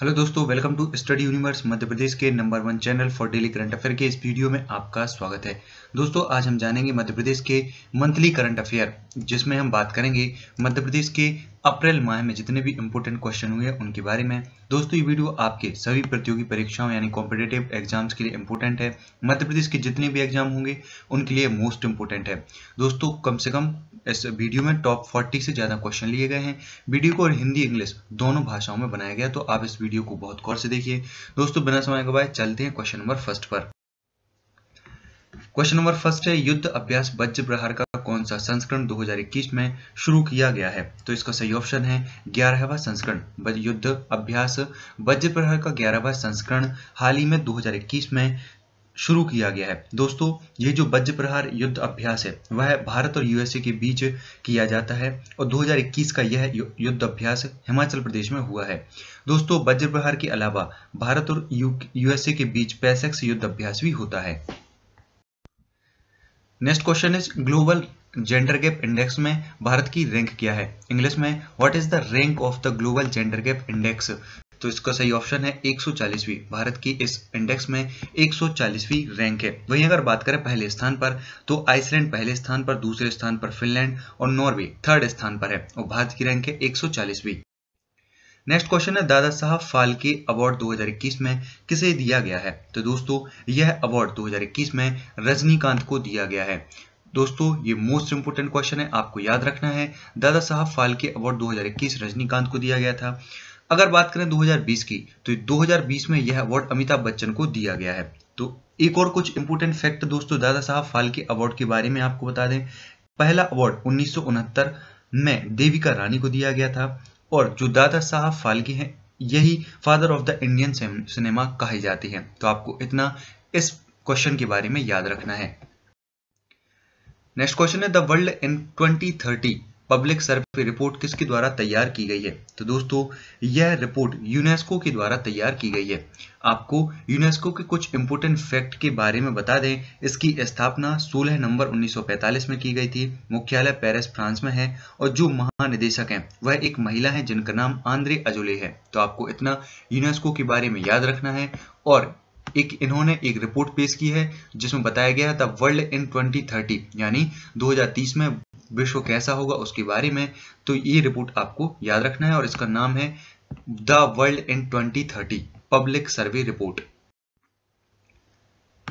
hello दोस्तों welcome to study universe Madhya Pradesh के number one channel for daily current affair के इस वीडियो में आपका स्वागत है दोस्तों आज हम जानेंगे मध्य प्रदेश के मंथली करंट अफेयर जिसमें हम बात करेंगे मध्य प्रदेश के अप्रैल माह में जितने भी इम्पोर्टेंट क्वेश्चन हुए हैं उनके बारे में दोस्तों ये वीडियो आपके सभी प्रतियोगी परीक्षाओं यानी कॉम्पिटेटिव एग्जाम्स के लिए इम्पोर्टेंट है मध्य प्रदेश के जितने भी एग्जाम होंगे उनके लिए मोस्ट इम्पोर्टेंट है दोस्तों कम से कम इस वीडियो में टॉप 40 से ज़्यादा क्वेश्चन लिए गए हैं वीडियो को और हिंदी इंग्लिश दोनों भाषाओं में बनाया गया तो आप इस वीडियो को बहुत गौर से देखिए दोस्तों बिना समय गवाए चलते हैं क्वेश्चन नंबर फर्स्ट पर क्वेश्चन नंबर फर्स्ट है युद्ध अभ्यास वज्र प्रहार का कौन सा संस्करण 2021 में शुरू किया गया है तो इसका सही ऑप्शन है ग्यारहवा संस्करण युद्ध अभ्यास वज्र प्रहार का ग्यारहवा संस्करण हाल ही में 2021 में शुरू किया गया है दोस्तों ये जो बज्र प्रहार युद्ध अभ्यास है वह भारत और यूएसए के बीच किया जाता है और 2021 का यह युद्ध अभ्यास हिमाचल प्रदेश में हुआ है दोस्तों वज्र प्रहार के अलावा भारत और यूएसए के बीच पैसेक्स युद्ध अभ्यास भी होता है next question is global gender gap index में भारत की रैंक क्या है इंग्लिश में what is the rank of the global gender gap index तो इसका सही ऑप्शन है 140वीं भारत की इस इंडेक्स में 140वीं रैंक है वहीं अगर बात करें पहले स्थान पर तो आइसलैंड पहले स्थान पर दूसरे स्थान पर फिनलैंड और नॉर्वे थर्ड स्थान पर है और भारत की रैंक है 140वीं नेक्स्ट क्वेश्चन है दादा साहब फाल्के अवार्ड 2021 में किसे दिया गया है तो दोस्तों यह अवार्ड 2021 में रजनीकांत को दिया गया है दोस्तों ये मोस्ट इंपोर्टेंट क्वेश्चन है आपको याद रखना है दादा साहब फाल्के अवार्ड 2021 रजनीकांत को दिया गया था अगर बात करें 2020 की तो 2020 में यह अवार्ड अमिताभ बच्चन को दिया गया है तो एक और कुछ इंपोर्टेंट फैक्ट दोस्तों दादा साहब फाल्के अवार्ड के बारे में आपको बता दें पहला अवार्ड उन्नीस में देविका रानी को दिया गया था और जो दादा साहब फाल्के हैं यही father of the Indian cinema कही जाती है तो आपको इतना इस क्वेश्चन के बारे में याद रखना है नेक्स्ट क्वेश्चन है the world in 2030 public survey report किसके द्वारा तैयार की गई है तो दोस्तों यह रिपोर्ट यूनेस्को के द्वारा तैयार की गई है आपको यूनेस्को के कुछ इंपोर्टेंट फैक्ट के बारे में बता दें इसकी स्थापना 16 नवंबर 1945 में की गई थी मुख्यालय पेरिस फ्रांस में है और जो महानिदेशक हैं वह एक महिला है जिनका नाम आंद्रे अजोले है तो आपको इतना यूनेस्को के बारे में याद रखना है और एक इन्होंने एक रिपोर्ट पेश की है जिसमें बताया गया था वर्ल्ड इन 2030 यानी 2030 में विश्व कैसा होगा उसके बारे में तो ये रिपोर्ट आपको याद रखना है और इसका नाम है the world in 2030 public survey report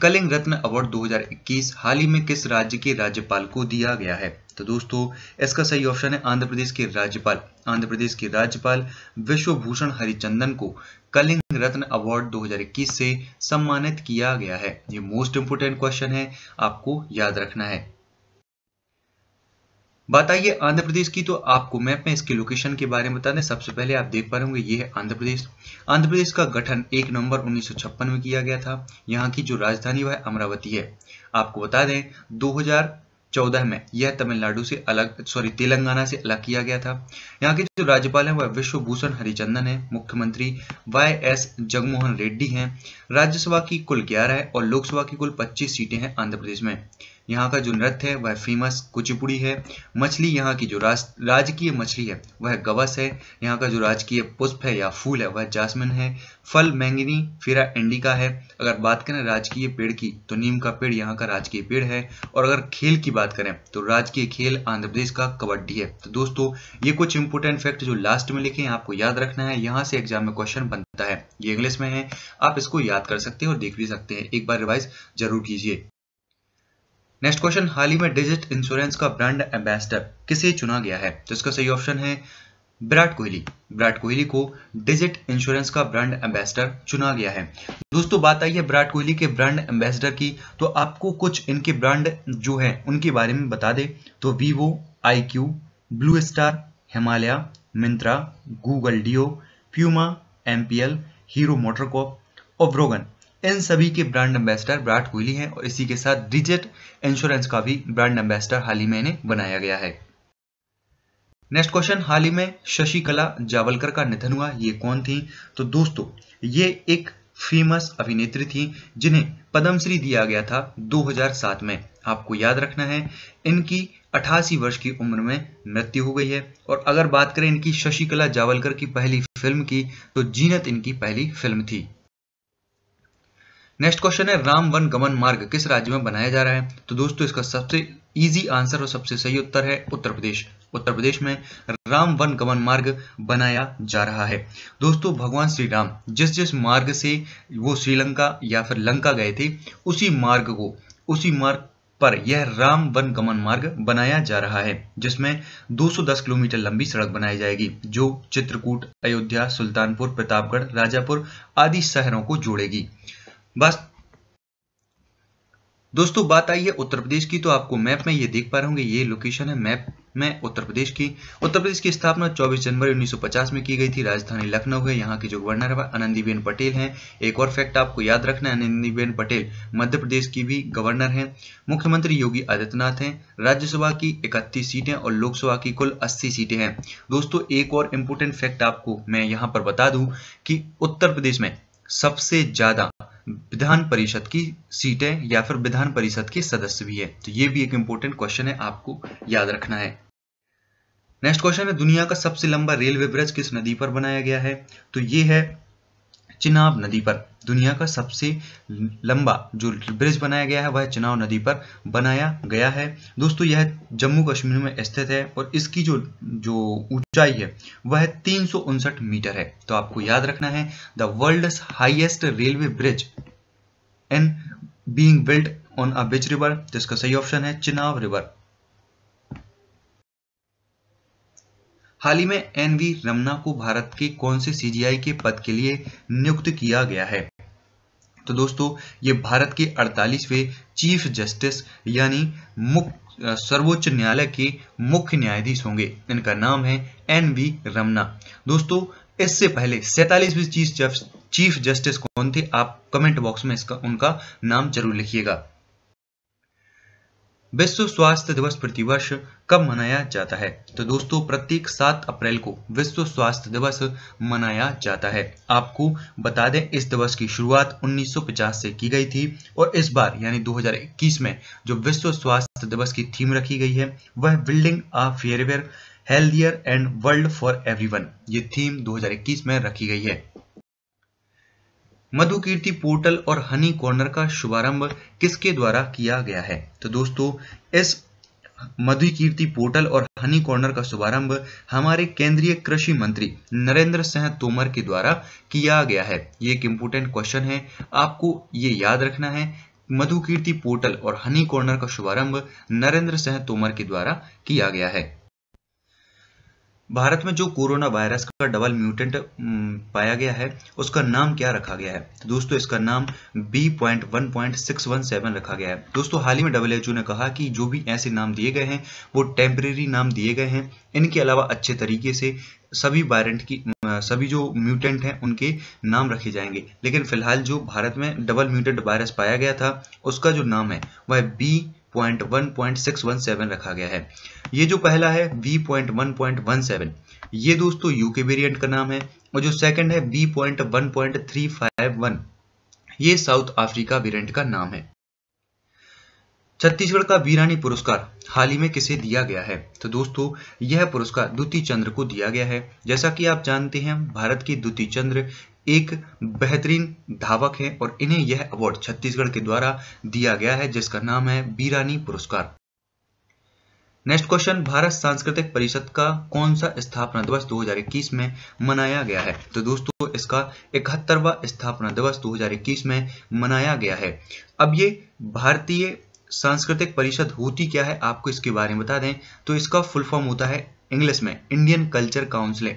Kalinga Ratna award 2021 हाल ही में किस राज्य के राज्यपाल को दिया गया है तो दोस्तों इसका सही ऑप्शन है आंध्र प्रदेश के राज्यपाल आंध्र प्रदेश के राज्यपाल विश्वभूषण हरिचंदन को कलिंग रत्न अवार्ड 2021 से सम्मानित किया गया है ये मोस्ट इंपोर्टेंट क्वेश्चन है आपको याद रखना है बताइए आंध्र प्रदेश की तो आपको मैप में इसकी लोकेशन के बारे में बता दें सबसे पहले आप देख पा रहे होंगे ये है आंध्र प्रदेश आंध्र प्रदेश का गठन 1 नवंबर उन्नीस में किया गया था यहाँ की जो राजधानी वह अमरावती है आपको बता दें 2014 में यह तमिलनाडु से अलग सॉरी तेलंगाना से अलग किया गया था यहाँ के जो राज्यपाल हैं वह विश्वभूषण हरिचंदन है मुख्यमंत्री वाई एस जगमोहन रेड्डी हैं राज्यसभा की कुल 11 है और लोकसभा की कुल 25 सीटें हैं आंध्र प्रदेश में यहाँ का जो नृत्य है वह फेमस कुचिपुड़ी है मछली यहाँ की जो राजकीय मछली है वह गवस है यहाँ का जो राजकीय पुष्प है या फूल है वह जासमिन है फल मैंगनी फिरा इंडिका है अगर बात करें राजकीय पेड़ की तो नीम का पेड़ यहाँ का राजकीय पेड़ है और अगर खेल की बात करें तो राजकीय खेल आंध्र प्रदेश का कबड्डी है तो दोस्तों ये कुछ इंपोर्टेंट फैक्ट जो लास्ट में लिखे हैं आपको याद रखना है यहाँ से एग्जाम में क्वेश्चन बनता है ये इंग्लिश में है आप इसको याद कर सकते हैं और देख भी सकते हैं एक बार रिवाइज जरूर कीजिए नेक्स्ट क्वेश्चन हाल ही में डिजिट इंश्योरेंस का ब्रांड एम्बेसडर किसे चुना गया है तो इसका सही ऑप्शन है विराट कोहली विराट कोहली को डिजिट इंश्योरेंस का ब्रांड एम्बेसडर चुना गया है दोस्तों बात आई है विराट कोहली के ब्रांड एम्बेसडर की तो आपको कुछ इनके ब्रांड जो है उनके बारे में बता दे तो Vivo I Q Blue Star Himalaya Myntra Google Duo Puma MPL Hero MotoCorp और ब्रोगन इन सभी के ब्रांड एम्बेसडर विराट कोहली हैं और इसी के साथ डिजिट इंश्योरेंस का भी ब्रांड एम्बेसडर हाल ही में इन्हें बनाया गया है नेक्स्ट क्वेश्चन हाल ही में शशिकला जावलकर का निधन हुआ ये कौन थी तो दोस्तों ये एक फेमस अभिनेत्री थी जिन्हें पद्मश्री दिया गया था 2007 में आपको याद रखना है इनकी 88 वर्ष की उम्र में मृत्यु हो गई है और अगर बात करें इनकी शशिकला जावलकर की पहली फिल्म की तो जीनत इनकी पहली फिल्म थी नेक्स्ट क्वेश्चन है राम वन गमन मार्ग किस राज्य में बनाया जा रहा है तो दोस्तों इसका सबसे इजी आंसर और सबसे सही उत्तर है उत्तर प्रदेश उत्तर प्रदेश में राम वन गमन मार्ग बनाया जा रहा है दोस्तों भगवान श्री राम जिस जिस मार्ग से वो श्रीलंका या फिर लंका गए थे उसी मार्ग को उसी मार्ग पर यह राम वन गमन मार्ग बनाया जा रहा है जिसमें 210 किलोमीटर लंबी सड़क बनाई जाएगी जो चित्रकूट अयोध्या सुल्तानपुर प्रतापगढ़ राजापुर आदि शहरों को जोड़ेगी बस दोस्तों बात आई है उत्तर प्रदेश की तो आपको मैप में ये देख पा रहे होंगे ये लोकेशन है मैप में उत्तर प्रदेश की उत्तर प्रदेश की स्थापना 24 जनवरी 1950 में की गई थी राजधानी लखनऊ है यहाँ की जो गवर्नर है आनंदीबेन पटेल हैं एक और फैक्ट आपको याद रखना है आनंदीबेन पटेल मध्य प्रदेश की भी गवर्नर हैं मुख्यमंत्री योगी आदित्यनाथ हैं राज्यसभा की इकतीस सीटें और लोकसभा की कुल अस्सी सीटें हैं दोस्तों एक और इम्पोर्टेंट फैक्ट आपको मैं यहाँ पर बता दूँ कि उत्तर प्रदेश में सबसे ज्यादा विधान परिषद की सीटें या फिर विधान परिषद के सदस्य भी है तो ये भी एक इंपॉर्टेंट क्वेश्चन है आपको याद रखना है नेक्स्ट क्वेश्चन है दुनिया का सबसे लंबा रेलवे ब्रिज किस नदी पर बनाया गया है तो ये है चिनाब नदी पर दुनिया का सबसे लंबा जो ब्रिज बनाया गया है वह चिनाब नदी पर बनाया गया है दोस्तों यह जम्मू कश्मीर में स्थित है और इसकी जो जो ऊंचाई है वह तीन मीटर है तो आपको याद रखना है the world highest railway bridge and being built on a बिच रिवर जिसका सही ऑप्शन है चिनाव रिवर हाल ही में एन वी रमना को भारत के कौन से सीजीआई के पद के लिए नियुक्त किया गया है तो दोस्तों ये भारत के 48वें चीफ जस्टिस यानी मुख्य सर्वोच्च न्यायालय के मुख्य न्यायाधीश होंगे इनका नाम है एन वी रमना दोस्तों इससे पहले सैतालीसवीं चीफ चीफ जस्टिस कौन थे आप कमेंट बॉक्स में इसका उनका नाम जरूर लिखिएगा विश्व स्वास्थ्य दिवस प्रतिवर्ष कब मनाया जाता है तो दोस्तों प्रत्येक 7 अप्रैल को विश्व स्वास्थ्य दिवस मनाया जाता है आपको बता दें इस दिवस की शुरुआत 1950 से की गई थी और इस बार यानी 2021 में जो विश्व स्वास्थ्य दिवस की थीम रखी गई है वह building a fairer healthier and world for every ये थीम दो में रखी गई है मधुकीर्ति पोर्टल और हनी कॉर्नर का शुभारंभ किसके द्वारा किया गया है तो दोस्तों इस मधुकीर्ति पोर्टल और हनी कॉर्नर का शुभारंभ हमारे केंद्रीय कृषि मंत्री नरेंद्र सिंह तोमर के द्वारा किया गया है ये एक इंपोर्टेंट क्वेश्चन है आपको ये याद रखना है मधुकीर्ति पोर्टल और हनी कॉर्नर का शुभारंभ नरेंद्र सिंह तोमर के द्वारा किया गया है भारत में जो कोरोना वायरस का डबल म्यूटेंट पाया गया है उसका नाम क्या रखा गया है तो दोस्तों इसका नाम B point one point six one seven रखा गया है दोस्तों हाल ही में डब्ल्यू ने कहा कि जो भी ऐसे नाम दिए गए हैं वो टेम्परेरी नाम दिए गए हैं इनके अलावा अच्छे तरीके से सभी वायरेंट की सभी जो म्यूटेंट हैं उनके नाम रखे जाएंगे लेकिन फिलहाल जो भारत में डबल म्यूटेंट वायरस पाया गया था उसका जो नाम है वह बी पॉइंट रखा गया है ये जो पहला है V.1.17 ये दोस्तों यूके वेरिएंट का नाम है और जो सेकंड है V.1.351 ये साउथ अफ्रीका वेरिएंट का नाम है छत्तीसगढ़ का वीरानी पुरस्कार हाल ही में किसे दिया गया है तो दोस्तों यह पुरस्कार द्वितीय चंद्र को दिया गया है जैसा कि आप जानते हैं भारत की द्वितीय चंद्र एक बेहतरीन धावक हैं और इन्हें यह अवार्ड छत्तीसगढ़ के द्वारा दिया गया है जिसका नाम है बीरानी पुरस्कार नेक्स्ट क्वेश्चन भारत सांस्कृतिक परिषद का कौन सा स्थापना दिवस 2021 में मनाया गया है तो दोस्तों इसका इकहत्तरवा स्थापना दिवस 2021 में मनाया गया है अब ये भारतीय सांस्कृतिक परिषद होती क्या है आपको इसके बारे में बता दें तो इसका फुल फॉर्म होता है इंग्लिश में इंडियन कल्चर काउंसिल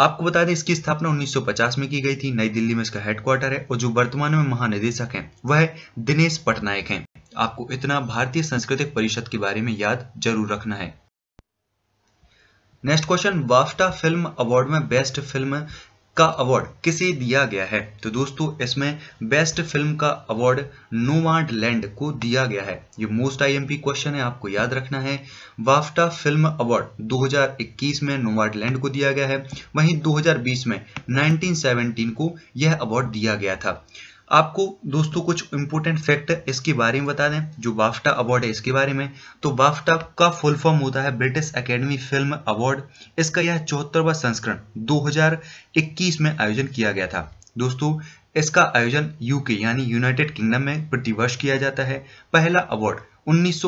आपको बता दें इसकी स्थापना 1950 में की गई थी नई दिल्ली में इसका हेडक्वार्टर है और जो वर्तमान में महानिदेशक हैं वह दिनेश पटनायक हैं आपको इतना भारतीय सांस्कृतिक परिषद के बारे में याद जरूर रखना है next question BAFTA film award में बेस्ट फिल्म का अवार्ड किसे दिया गया है तो दोस्तों इसमें बेस्ट फिल्म का अवार्ड नोवाड लैंड को दिया गया है ये मोस्ट आईएमपी क्वेश्चन है आपको याद रखना है वाफ्टा फिल्म अवार्ड 2021 में नोवाड लैंड को दिया गया है वहीं 2020 में 1917 को यह अवार्ड दिया गया था आपको दोस्तों कुछ इंपोर्टेंट फैक्ट इसके बारे में बता दें जो बाफ्टा अवार्ड है इसके बारे में तो बाफ्टा का फुल फॉर्म होता है ब्रिटिश एकेडमी फिल्म अवार्ड इसका यह चौहत्तरवा संस्करण 2021 में आयोजन किया गया था दोस्तों इसका आयोजन यूके यानी यूनाइटेड किंगडम में प्रतिवर्ष किया जाता है पहला अवार्ड उन्नीस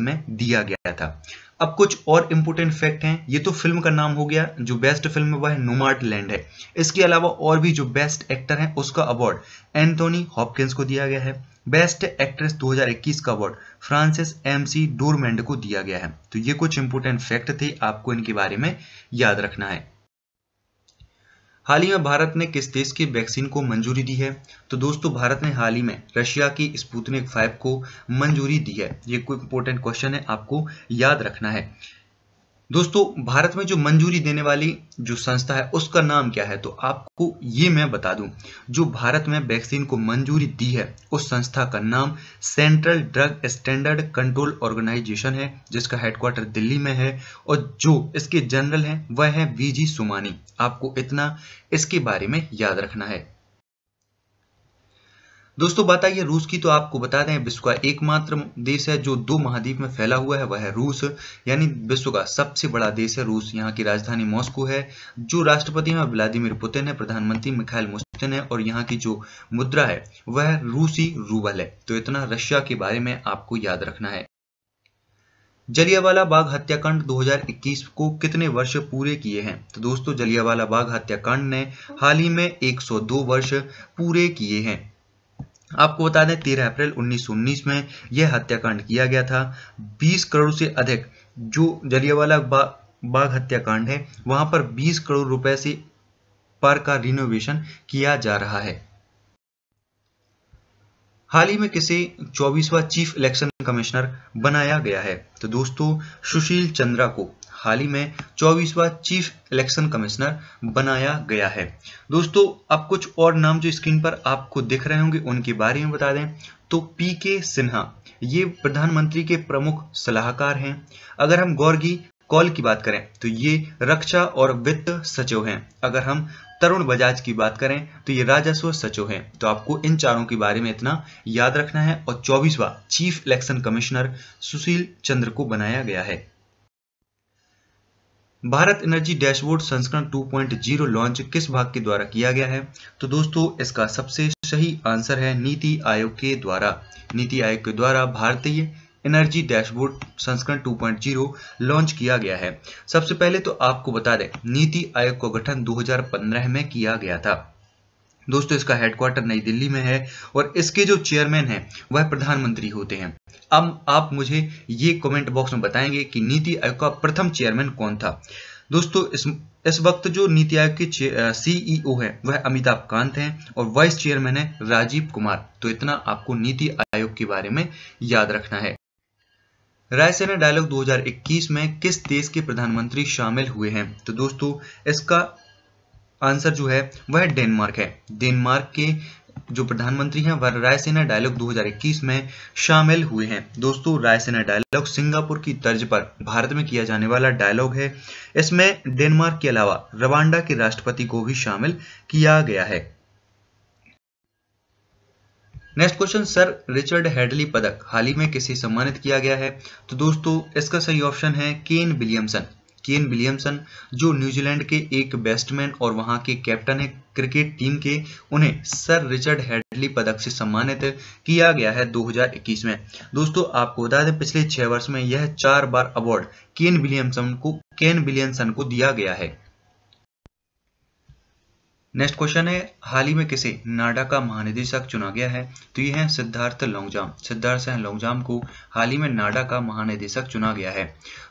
में दिया गया था अब कुछ और इम्पोर्टेंट फैक्ट हैं ये तो फिल्म का नाम हो गया जो बेस्ट फिल्म है वह नुमार्ट लैंड है इसके अलावा और भी जो बेस्ट एक्टर हैं उसका अवार्ड एंथोनी हॉपकिंस को दिया गया है बेस्ट एक्ट्रेस 2021 का award Frances McDormand को दिया गया है तो ये कुछ इंपोर्टेंट फैक्ट थे आपको इनके बारे में याद रखना है हाल ही में भारत ने किस देश की वैक्सीन को मंजूरी दी है तो दोस्तों भारत ने हाल ही में रशिया की स्पुतनिक फाइव को मंजूरी दी है ये कोई इंपॉर्टेंट क्वेश्चन है आपको याद रखना है दोस्तों भारत में जो मंजूरी देने वाली जो संस्था है उसका नाम क्या है तो आपको ये मैं बता दूं जो भारत में वैक्सीन को मंजूरी दी है उस संस्था का नाम Central Drug Standard Control Organisation है जिसका हेडक्वार्टर दिल्ली में है और जो इसके जनरल हैं वह है वीजी सुमानी आपको इतना इसके बारे में याद रखना है दोस्तों बात आई है रूस की तो आपको बता दें विश्व का एकमात्र देश है जो दो महाद्वीप में फैला हुआ है वह है रूस यानी विश्व का सबसे बड़ा देश है रूस यहाँ की राजधानी मॉस्को है जो राष्ट्रपति है व्लादिमिर पुतिन है प्रधानमंत्री मिखाइल मुस्तिन है और यहाँ की जो मुद्रा है वह रूसी रूबल है तो इतना रशिया के बारे में आपको याद रखना है जलियावाला बाग हत्याकांड 2021 को कितने वर्ष पूरे किए हैं तो दोस्तों जलियावाला बाग हत्याकांड ने हाल ही में 102 वर्ष पूरे किए हैं आपको बता दें तेरह अप्रैल 1919 में यह हत्याकांड किया गया था 20 करोड़ से अधिक जो जलियावाला बा, बाग हत्याकांड है वहां पर 20 करोड़ रुपए से पर का रिनोवेशन किया जा रहा है हाल ही में किसे 24वां चीफ इलेक्शन कमिश्नर बनाया गया है तो दोस्तों सुशील चंद्रा को हाल ही में चौबीसवा चीफ इलेक्शन कमिश्नर बनाया गया है दोस्तों अब कुछ और नाम जो स्क्रीन पर आपको दिख रहे होंगे उनके बारे में बता दें तो पी के सिन्हा ये प्रधानमंत्री के प्रमुख सलाहकार हैं अगर हम गौरगी कॉल की बात करें तो ये रक्षा और वित्त सचिव हैं अगर हम तरुण बजाज की बात करें तो ये राजस्व सचिव हैं तो आपको इन चारों के बारे में इतना याद रखना है और चौबीसवा chief election commissioner Sushil Chandra को बनाया गया है भारत एनर्जी डैशबोर्ड संस्करण 2.0 लॉन्च किस भाग के द्वारा किया गया है तो दोस्तों इसका सबसे सही आंसर है नीति आयोग के द्वारा नीति आयोग के द्वारा भारतीय एनर्जी डैशबोर्ड संस्करण 2.0 लॉन्च किया गया है सबसे पहले तो आपको बता दें नीति आयोग का गठन 2015 में किया गया था दोस्तों इसका हेडक्वार्टर नई दिल्ली में है और इसके जो चेयरमैन हैं वह प्रधानमंत्री होते हैं अब आप मुझे ये कमेंट बॉक्स में बताएंगे कि नीति आयोग का प्रथम चेयरमैन कौन था दोस्तों इस इस वक्त जो नीति आयोग के सीईओ e है वह अमिताभ कांत हैं और वाइस चेयरमैन है राजीव कुमार तो इतना आपको नीति आयोग के बारे में याद रखना है रायसेना डायलॉग 2021 में किस देश के प्रधानमंत्री शामिल हुए हैं तो दोस्तों इसका आंसर जो है वह डेनमार्क है डेनमार्क के जो प्रधानमंत्री हैं वह रायसेना डायलॉग 2021 में शामिल हुए हैं दोस्तों रायसेना डायलॉग सिंगापुर की तर्ज पर भारत में किया जाने वाला डायलॉग है इसमें डेनमार्क के अलावा रवांडा के राष्ट्रपति को भी शामिल किया गया है next question sir Richard Hadlee पदक हाल ही में किसे सम्मानित किया गया है तो दोस्तों इसका सही ऑप्शन है केन विलियमसन केन विलियमसन जो न्यूजीलैंड के एक बैट्समैन और वहां के कैप्टन है क्रिकेट टीम के उन्हें सर रिचर्ड हेडली पदक से सम्मानित किया गया है 2021 में दोस्तों आपको बता दें पिछले छह वर्ष में यह चार बार अवार्ड केन विलियमसन को केन विलियमसन को दिया गया है नेक्स्ट क्वेश्चन है हाल ही में किसे नाडा का महानिदेशक चुना गया है तो ये है सिद्धार्थ लौंगजाम सिद्धार्थ सिंह लौंगजाम को हाल ही में नाडा का महानिदेशक चुना गया है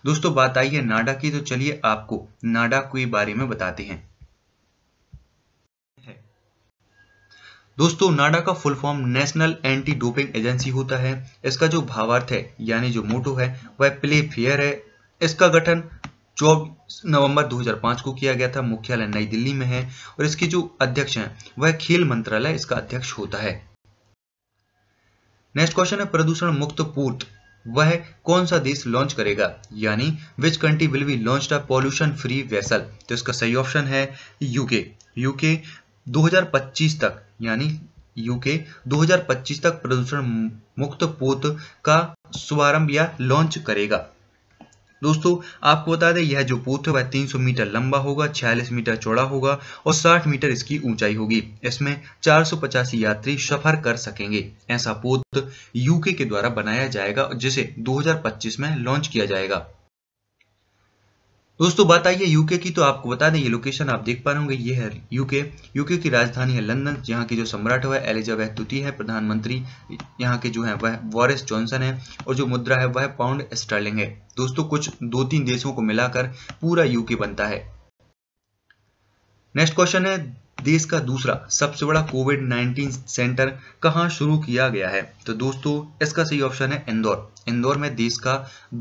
दोस्तों बात आई है नाडा की तो चलिए आपको नाडा के बारे में बताते हैं दोस्तों नाडा का full form national anti doping agency होता है इसका जो भावार्थ है यानी जो मोटो है वह प्ले फेयर है इसका गठन चौबीस नवंबर 2005 को किया गया था मुख्यालय नई दिल्ली में है और इसके जो अध्यक्ष हैं वह खेल मंत्रालय इसका अध्यक्ष होता है नेक्स्ट क्वेश्चन है प्रदूषण मुक्त पोर्ट वह कौन सा देश लॉन्च करेगा यानी which country will be launch a pollution free vessel तो इसका सही ऑप्शन है यूके यूके 2025 तक यानी यूके 2025 तक प्रदूषण मुक्त पोत का शुभारंभ या लॉन्च करेगा दोस्तों आपको बता दें यह जो पोत है वह 300 मीटर लंबा होगा 46 मीटर चौड़ा होगा और 60 मीटर इसकी ऊंचाई होगी इसमें चार यात्री सफर कर सकेंगे ऐसा पोत यूके के द्वारा बनाया जाएगा जिसे 2025 में लॉन्च किया जाएगा दोस्तों बात आई है यूके की तो आपको बता दें ये लोकेशन आप देख पा रहे होंगे ये है यूके यूके की राजधानी है लंदन यहाँ के जो सम्राट है एलिजाबेथ द्वितीय है प्रधानमंत्री यहाँ के जो है वह वॉरिस जॉनसन है और जो मुद्रा है वह पाउंड स्टर्लिंग है दोस्तों कुछ दो तीन देशों को मिलाकर पूरा यूके बनता है नेक्स्ट क्वेश्चन है देश का दूसरा सबसे बड़ा कोविड 19 सेंटर कहाँ शुरू किया गया है तो दोस्तों इसका सही ऑप्शन है इंदौर इंदौर में देश का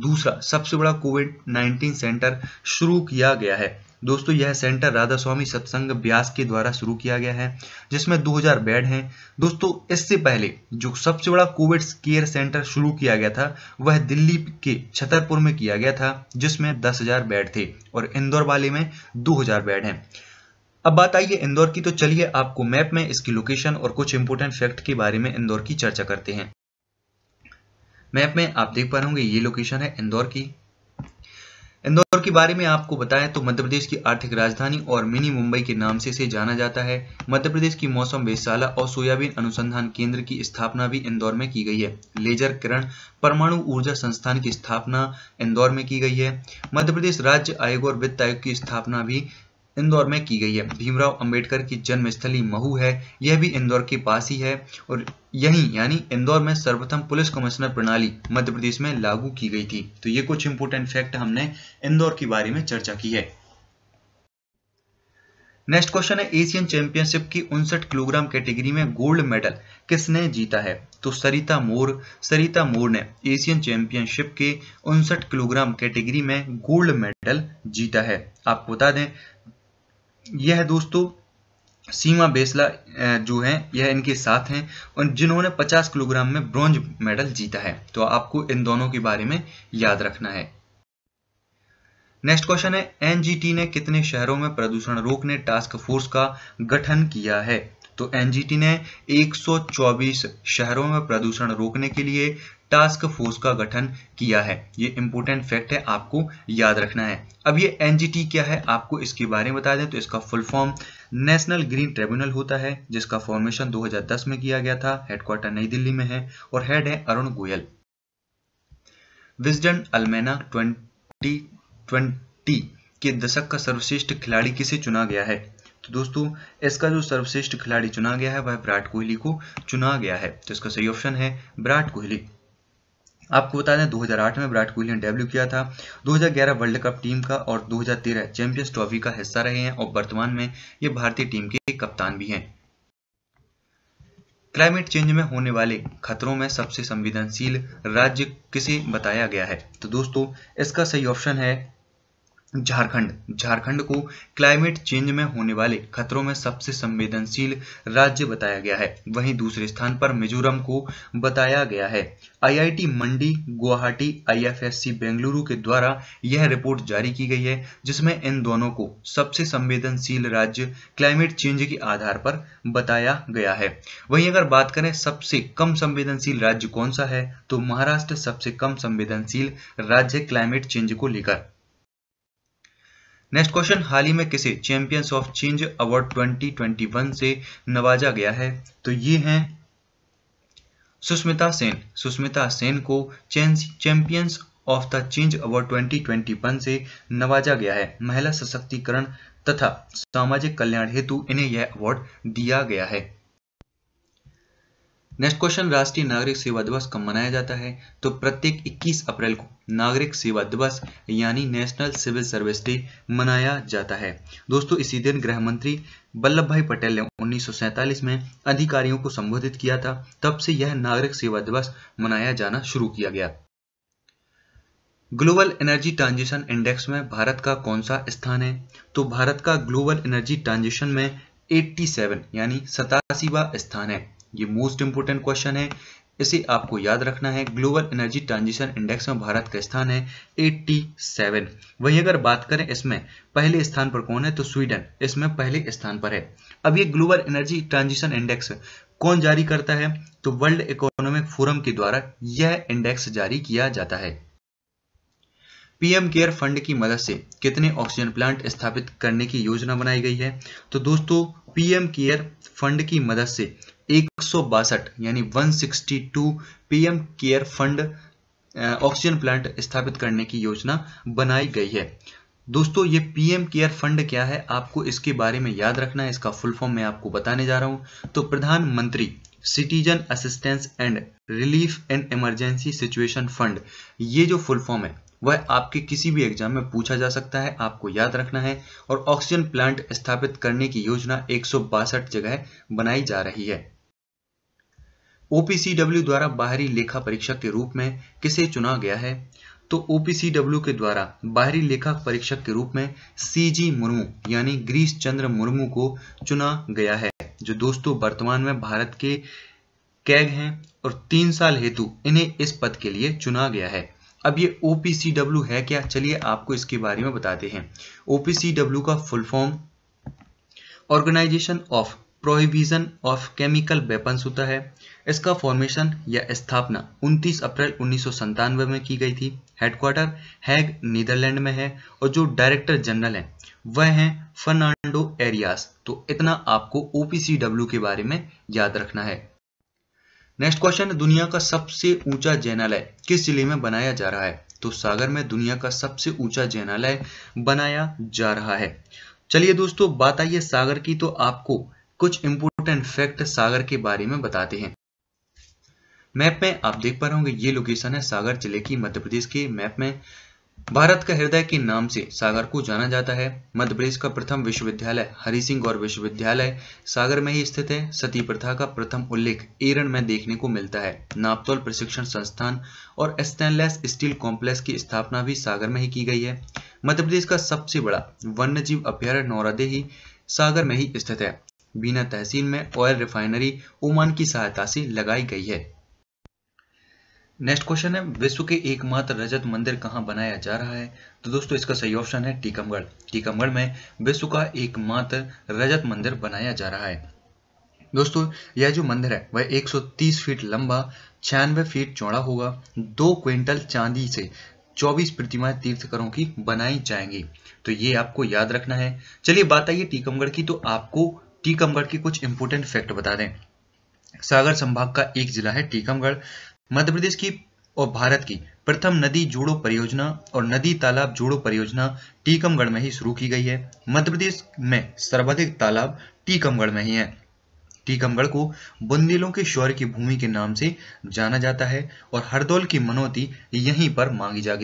दूसरा सबसे बड़ा कोविड 19 सेंटर शुरू किया गया है दोस्तों यह सेंटर राधा स्वामी सत्संग ब्यास के द्वारा शुरू किया गया है जिसमें 2000 बेड हैं दोस्तों इससे पहले जो सबसे बड़ा कोविड केयर सेंटर शुरू किया गया था वह दिल्ली के छतरपुर में किया गया था जिसमें 10000 बेड थे और इंदौर वाले में 2000 बेड हैं अब बात आई है इंदौर की तो चलिए आपको मैप में इसकी लोकेशन और कुछ इंपोर्टेंट फैक्ट के बारे में इंदौर की चर्चा करते हैं मैप में आप देख पा रहे होंगे ये लोकेशन है इंदौर की इंदौर के बारे में आपको बताएं तो मध्य प्रदेश की आर्थिक राजधानी और मिनी मुंबई के नाम से इसे जाना जाता है मध्य प्रदेश की मौसम वेधशाला और सोयाबीन अनुसंधान केंद्र की स्थापना भी इंदौर में की गई है लेजर किरण परमाणु ऊर्जा संस्थान की स्थापना इंदौर में की गई है मध्य प्रदेश राज्य आयोग और वित्त आयोग की स्थापना भी इंदौर में की गई है भीमराव अंबेडकर की जन्मस्थली महू है यह भी इंदौर के पास ही है और यही यानी इंदौर में सर्वप्रथम पुलिस कमिश्नर प्रणाली मध्य प्रदेश में लागू की गई थी तो ये कुछ इंपोर्टेंट फैक्ट हमने इंदौर के बारे में चर्चा की है नेक्स्ट क्वेश्चन है एशियन चैंपियनशिप की उनसठ किलोग्राम कैटेगरी में गोल्ड मेडल किसने जीता है तो सरिता मोर सरिता मोर ने एशियन चैंपियनशिप के उनसठ किलोग्राम कैटेगरी में गोल्ड मेडल जीता है आपको बता दें यह है दोस्तों सीमा बेसला जो है यह इनके साथ हैं और जिन्होंने 50 किलोग्राम में ब्रॉन्ज मेडल जीता है तो आपको इन दोनों के बारे में याद रखना है नेक्स्ट क्वेश्चन है एनजीटी ने कितने शहरों में प्रदूषण रोकने टास्क फोर्स का गठन किया है तो एनजीटी ने 124 शहरों में प्रदूषण रोकने के लिए टास्क फोर्स का गठन किया है ये इंपॉर्टेंट फैक्ट है आपको याद रखना है अब ये एनजीटी क्या है आपको इसके बारे में बता दें तो इसका full form national green tribunal होता है जिसका फॉर्मेशन 2010 में किया गया था हेडक्वार्टर नई दिल्ली में है और हेड है Arun Goyal Wisden almanack twenty twenty के दशक का सर्वश्रेष्ठ खिलाड़ी किसे चुना गया है तो दोस्तों इसका जो सर्वश्रेष्ठ खिलाड़ी चुना गया है वह विराट कोहली को चुना गया है तो इसका सही ऑप्शन है विराट कोहली आपको बता दें 2008 में विराट कोहली ने डेब्यू किया था 2011 वर्ल्ड कप टीम का और 2013 चैंपियंस ट्रॉफी का हिस्सा रहे हैं और वर्तमान में ये भारतीय टीम के कप्तान भी हैं क्लाइमेट चेंज में होने वाले खतरों में सबसे संवेदनशील राज्य किसे बताया गया है तो दोस्तों इसका सही ऑप्शन है झारखंड झारखंड को क्लाइमेट चेंज में होने वाले खतरों में सबसे संवेदनशील राज्य बताया गया है वहीं दूसरे स्थान पर मिजोरम को बताया गया है आईआईटी मंडी गुवाहाटी आईएफएससी बेंगलुरु के द्वारा यह रिपोर्ट जारी की गई है जिसमें इन दोनों को सबसे संवेदनशील राज्य क्लाइमेट चेंज के आधार पर बताया गया है वहीं अगर बात करें सबसे कम संवेदनशील राज्य कौन सा है तो महाराष्ट्र सबसे कम संवेदनशील राज्य क्लाइमेट चेंज को लेकर नेक्स्ट क्वेश्चन हाल ही में किसे चैंपियंस ऑफ चेंज अवार्ड 2021 से नवाजा गया है तो ये हैं सुष्मिता सेन सुष्मिता सेन को champions of the change award 2021 से नवाजा गया है महिला सशक्तिकरण तथा सामाजिक कल्याण हेतु इन्हें यह अवार्ड दिया गया है नेक्स्ट क्वेश्चन राष्ट्रीय नागरिक सेवा दिवस कब मनाया जाता है तो प्रत्येक 21 अप्रैल को नागरिक सेवा दिवस यानी नेशनल सिविल सर्विस डे मनाया जाता है दोस्तों इसी दिन गृह मंत्री वल्लभ भाई पटेल ने उन्नीस में अधिकारियों को संबोधित किया था तब से यह नागरिक सेवा दिवस मनाया जाना शुरू किया गया ग्लोबल एनर्जी ट्रांजिशन इंडेक्स में भारत का कौन सा स्थान है तो भारत का ग्लोबल एनर्जी ट्रांजिशन में 87 यानी सतासीवा स्थान है ये मोस्ट इंपोर्टेंट क्वेश्चन है इसे आपको याद रखना है ग्लोबल एनर्जी ट्रांजिशन इंडेक्स में भारत का स्थान है 87 वहीं अगर बात करें इसमें पहले स्थान पर कौन है तो स्वीडन इसमें पहले स्थान पर है अब ये ग्लोबल एनर्जी ट्रांजिशन इंडेक्स कौन जारी करता है तो वर्ल्ड इकोनॉमिक फोरम के द्वारा यह इंडेक्स जारी किया जाता है पीएम केयर फंड की मदद से कितने ऑक्सीजन प्लांट स्थापित करने की योजना बनाई गई है तो दोस्तों पीएम केयर फंड की मदद से एक सौ बासठ यानी 162 PM care fund oxygen plant स्थापित करने की योजना बनाई गई है दोस्तों ये पीएम केयर फंड क्या है आपको इसके बारे में याद रखना है इसका फुल फॉर्म मैं आपको बताने जा रहा हूँ तो प्रधानमंत्री citizen assistance and relief and emergency situation fund ये जो फुल फॉर्म है वह आपके किसी भी एग्जाम में पूछा जा सकता है आपको याद रखना है और ऑक्सीजन प्लांट स्थापित करने की योजना एक जगह बनाई जा रही है ओपीसीडब्ल्यू द्वारा बाहरी लेखा परीक्षक के रूप में किसे चुना गया है तो ओपीसीडब्ल्यू के द्वारा बाहरी लेखा परीक्षक के रूप में सीजी मुर्मू यानी ग्रीश चंद्र मुर्मू को चुना गया है जो दोस्तों वर्तमान में भारत के कैग हैं और तीन साल हेतु इन्हें इस पद के लिए चुना गया है अब ये ओपीसीडब्ल्यू है क्या चलिए आपको इसके बारे में बताते हैं ओपीसीडब्ल्यू का full form organisation of prohibition of chemical weapons होता है इसका फॉर्मेशन या स्थापना 29 अप्रैल उन्नीस में की गई थी हेडक्वार्टर हैग नीदरलैंड में है और जो डायरेक्टर जनरल हैं वह हैं फर्नांडो एरियास तो इतना आपको ओपीसीडब्ल्यू के बारे में याद रखना है नेक्स्ट क्वेश्चन दुनिया का सबसे ऊंचा जैनालय किस जिले में बनाया जा रहा है तो सागर में दुनिया का सबसे ऊंचा जैनालय बनाया जा रहा है चलिए दोस्तों बात आइए सागर की तो आपको कुछ इंपोर्टेंट फैक्ट सागर के बारे में बताते हैं मैप में आप देख पा रहे होंगे ये लोकेशन है सागर जिले की मध्य प्रदेश के मैप में भारत का हृदय के नाम से सागर को जाना जाता है मध्य प्रदेश का प्रथम विश्वविद्यालय हरि सिंह गौर विश्वविद्यालय सागर में ही स्थित है सती प्रथा का प्रथम उल्लेख एरन में देखने को मिलता है नापतोल प्रशिक्षण संस्थान और स्टेनलेस स्टील कॉम्प्लेक्स की स्थापना भी सागर में ही की गई है मध्य प्रदेश का सबसे बड़ा वन्य जीव अभ्यारण्य नौरादेही सागर में ही स्थित है बीना तहसील में ऑयल रिफाइनरी ओमान की सहायता से लगाई गई है नेक्स्ट क्वेश्चन है विश्व के एकमात्र रजत मंदिर कहाँ बनाया जा रहा है तो दोस्तों इसका सही ऑप्शन है टीकमगढ़ टीकमगढ़ में विश्व का एकमात्र रजत मंदिर बनाया जा रहा है दोस्तों यह जो मंदिर है वह 130 फीट लंबा छियानवे फीट चौड़ा होगा दो क्विंटल चांदी से 24 प्रतिमाएं तीर्थकरों की बनाई जाएंगी तो ये आपको याद रखना है चलिए बात आइए टीकमगढ़ की तो आपको टीकमगढ़ के कुछ इंपोर्टेंट फैक्ट बता दें सागर संभाग का एक जिला है टीकमगढ़ मध्य प्रदेश की और भारत की प्रथम नदी जोड़ो परियोजना और नदी तालाब जोड़ो परियोजना टीकमगढ़ में ही शुरू की गई है मध्य प्रदेश में सर्वाधिक तालाब टीकमगढ़ में ही है टीकमगढ़ को बुंदेलों के शौर्य की भूमि के नाम से जाना जाता है और हरदौल की मनोती यहीं पर मांगी जा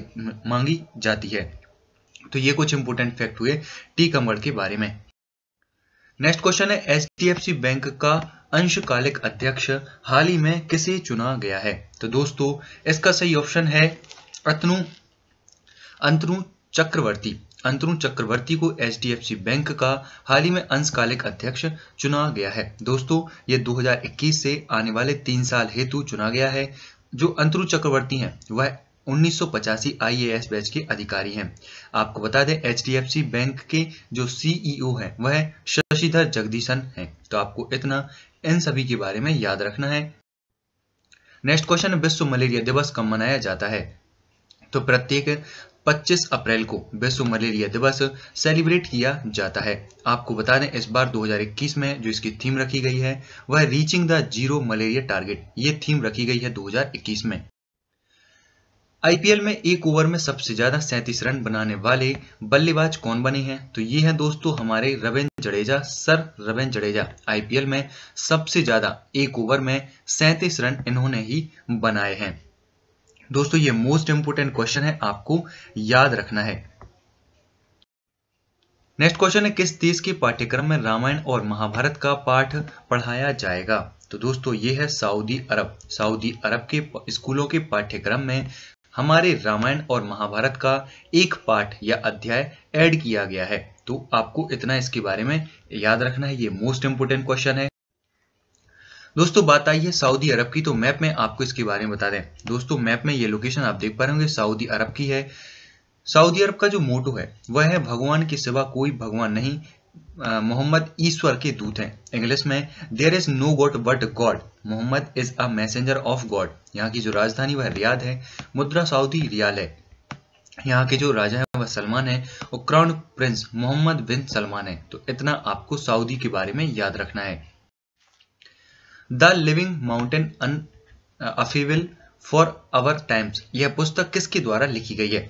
मांगी जाती है तो ये कुछ इंपोर्टेंट फैक्ट हुए टीकमगढ़ के बारे में नेक्स्ट क्वेश्चन है एच बैंक का अंशकालिक अध्यक्ष हाल ही में किसे चुना गया है तो दोस्तों इसका सही ऑप्शन है अतनु अंतरु चक्रवर्ती अंतरु चक्रवर्ती को एच बैंक का हाल ही में अंशकालिक अध्यक्ष चुना गया है दोस्तों ये 2021 से आने वाले तीन साल हेतु चुना गया है जो अंतरु चक्रवर्ती हैं वह उन्नीस आईएएस बैच के अधिकारी हैं आपको बता दें एच बैंक के जो सीईओ e हैं वह है शशिधर जगदीशन हैं तो आपको इतना इन सभी के बारे में याद रखना है नेक्स्ट क्वेश्चन विश्व मलेरिया दिवस कब मनाया जाता है तो प्रत्येक 25 अप्रैल को विश्व मलेरिया दिवस सेलिब्रेट किया जाता है आपको बता दें इस बार 2021 में जो इसकी थीम रखी गई है वह reaching the zero malaria target ये थीम रखी गई है 2021 में आईपीएल में एक ओवर में सबसे ज्यादा सैंतीस रन बनाने वाले बल्लेबाज कौन बने हैं तो ये हैं दोस्तों हमारे रविंद्र जडेजा सर रविंद्र जडेजा आईपीएल में सबसे ज्यादा एक ओवर में सैंतीस रन इन्होंने ही बनाए हैं दोस्तों ये मोस्ट इंपोर्टेंट क्वेश्चन है आपको याद रखना है नेक्स्ट क्वेश्चन है किस देश के पाठ्यक्रम में रामायण और महाभारत का पाठ पढ़ाया जाएगा तो दोस्तों ये है सऊदी अरब सऊदी अरब के स्कूलों के पाठ्यक्रम में हमारे रामायण और महाभारत का एक पाठ या अध्याय ऐड किया गया है तो आपको इतना इसके बारे में याद रखना है ये मोस्ट इंपोर्टेंट क्वेश्चन है दोस्तों बात आई है सऊदी अरब की तो मैप में आपको इसके बारे में बता दें दोस्तों मैप में ये लोकेशन आप देख पा रहे होंगे सऊदी अरब की है सऊदी अरब का जो मोटो है वह है भगवान के सिवा कोई भगवान नहीं मोहम्मद ईश्वर के दूत हैं इंग्लिश में there is no god but god Muhammad is a messenger of god यहाँ की जो राजधानी वह रियाद है मुद्रा सऊदी रियाल है यहाँ के जो राजा है वह सलमान है और crown prince Mohammed bin Salman है तो इतना आपको सऊदी के बारे में याद रखना है the living mountain an for our times यह पुस्तक किसके द्वारा लिखी गई है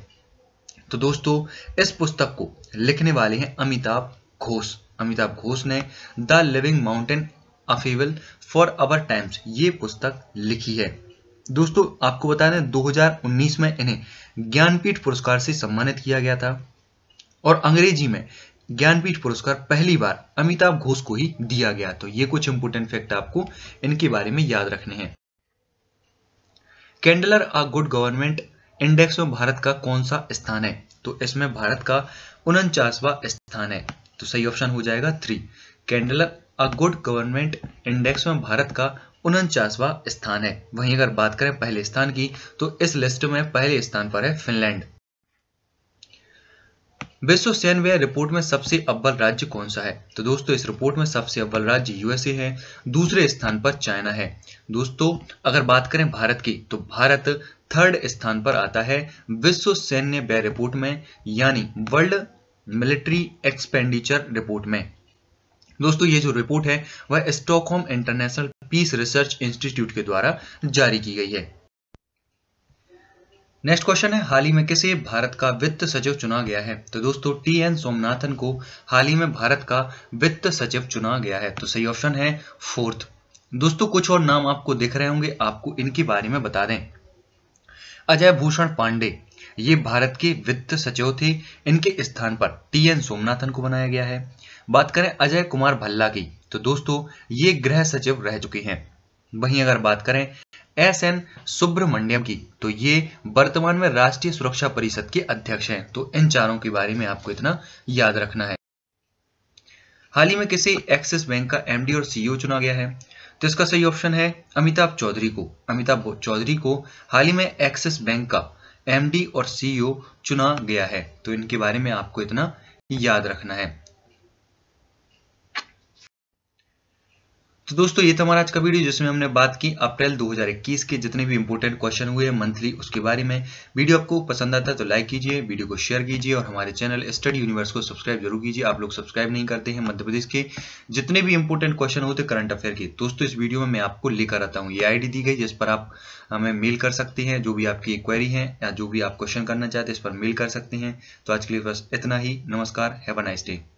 तो दोस्तों इस पुस्तक को लिखने वाले हैं अमिताभ घोष अमिताभ घोष ने the living mountain a fable for our times ये पुस्तक लिखी है दोस्तों आपको बता दें 2019 में इन्हें ज्ञानपीठ पुरस्कार से सम्मानित किया गया था और अंग्रेजी में ज्ञानपीठ पुरस्कार पहली बार अमिताभ घोष को ही दिया गया तो ये कुछ इंपोर्टेंट फैक्ट आपको इनके बारे में याद रखने हैं Chandler a good government index में भारत का कौन सा स्थान है तो इसमें भारत का उनचासवा स्थान है तो सही ऑप्शन हो जाएगा three Chandler a good government index में भारत का उनचासवा स्थान है वहीं अगर बात करें पहले स्थान की तो इस लिस्ट में पहले स्थान पर है फिनलैंड विश्व सैन्यव्यय रिपोर्ट में सबसे अव्वल राज्य कौन सा है तो दोस्तों इस रिपोर्ट में सबसे अव्वल राज्य यूएसए है दूसरे स्थान पर चाइना है दोस्तों अगर बात करें भारत की तो भारत थर्ड स्थान पर आता है विश्व सैन्य व्यय रिपोर्ट में यानी वर्ल्ड मिलिट्री एक्सपेंडिचर रिपोर्ट में दोस्तों ये जो रिपोर्ट है वह Stockholm International Peace Research Institute के द्वारा जारी की गई है नेक्स्ट क्वेश्चन है हाल ही में किसे भारत का वित्त सचिव चुना गया है तो दोस्तों टी एन सोमनाथन को हाल ही में भारत का वित्त सचिव चुना गया है तो सही ऑप्शन है फोर्थ दोस्तों कुछ और नाम आपको दिख रहे होंगे आपको इनके बारे में बता दें अजय भूषण पांडे ये भारत के वित्त सचिव थे इनके स्थान पर टी एन सोमनाथन को बनाया गया है बात करें अजय कुमार भल्ला की तो दोस्तों ये गृह सचिव रह चुके हैं वहीं अगर बात करें एस एन सुब्रमण्यम की तो ये वर्तमान में राष्ट्रीय सुरक्षा परिषद के अध्यक्ष हैं तो इन चारों के बारे में आपको इतना याद रखना है हाल ही में किसी एक्सिस बैंक का एमडी और सीईओ चुना गया है तो इसका सही ऑप्शन है अमिताभ चौधरी को अमिताभ चौधरी को हाल ही में एक्सिस बैंक का एमडी और सीईओ e चुना गया है तो इनके बारे में आपको इतना याद रखना है तो दोस्तों ये था हमारा आज का वीडियो जिसमें हमने बात की अप्रैल 2021 के जितने भी इंपॉर्टेंट क्वेश्चन हुए मंथली उसके बारे में वीडियो आपको पसंद आता है तो लाइक कीजिए वीडियो को शेयर कीजिए और हमारे चैनल स्टडी यूनिवर्स को सब्सक्राइब जरूर कीजिए आप लोग सब्सक्राइब नहीं करते हैं मध्य प्रदेश के जितने भी इंपॉर्टेंट क्वेश्चन होते करंट अफेयर के दोस्तों इस वीडियो में मैं आपको लेकर आता हूँ ये आईडी दी गई जिस पर आप हमें मेल कर सकते हैं जो भी आपकी क्वेरी है या जो भी आप क्वेश्चन करना चाहते हैं इस पर मेल कर सकते हैं तो आज के लिए बस इतना ही नमस्कार हैव अ नाइस डे